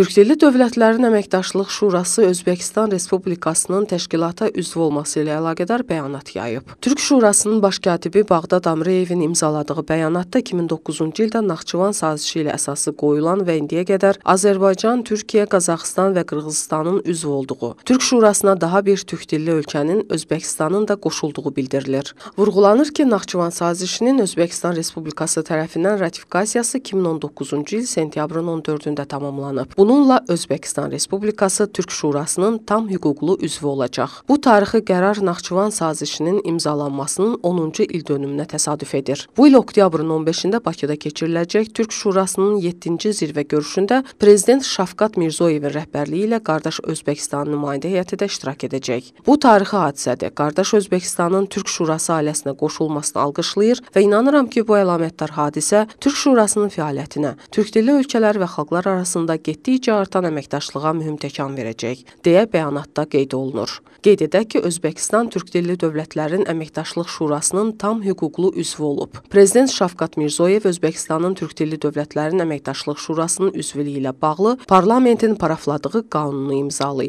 Türkdilli Dövlətlərin Əməkdaşlıq Şurası Özbəkistan Respublikasının təşkilata üzv olması ilə əlaqədar bəyanat yayıb. Türk Şurasının baş katibi Bağdad Amreyevin imzaladığı bəyanatda 2009-cu ildə Naxçıvan sazişi ilə əsası qoyulan və indiyə qədər Azərbaycan, Türkiyə, Qazaxıstan və Qırğızstanın üzv olduğu, Türk Şurasına daha bir türkdilli ölkənin Özbəkistanın da qoşulduğu bildirilir. Vurğulanır ki, Naxçıvan sazişinin Özbəkistan Respublikası tərəfindən ratifikasiyası 2019-cu il sentyabrın 14-də tamamlanıb. Bunu Bununla Özbəkistan Respublikası Türk Şurasının tam hüquqlu üzvü olacaq. Bu tarixi qərar Naxçıvan sazişinin imzalanmasının 10-cu il dönümünə təsadüf edir. Bu il oktyabrın 15-də Bakıda keçiriləcək Türk Şurasının 7-ci zirvə görüşündə prezident Şafqat Mirzoyevin rəhbərliyi ilə qardaş Özbəkistan nümayəndə heyəti də iştirak edəcək. Bu tarixi hadisədə qardaş Özbəkistanın Türk Şurası ailəsinə qoşulmasını alqışlayır və inanıram ki, bu əlamətdar hadisə Türk Şurasının fəaliyyətinə, türk dilli ölkələr və xalqlar arasında getdikcə getdikcə artan əməkdaşlığa mühüm təkan verəcək, deyə bəyanatda qeyd olunur. Qeyd edək ki, Özbəkistan Türk Dilli Dövlətlərin Əməkdaşlıq Şurasının tam hüquqlu üzvü olub. Prezident Şavqat Mirzoyev Özbəkistanın Türk Dilli Dövlətlərin Əməkdaşlıq Şurasının üzvlüyü ilə bağlı parlamentin parafladığı qanunu imzalayıb.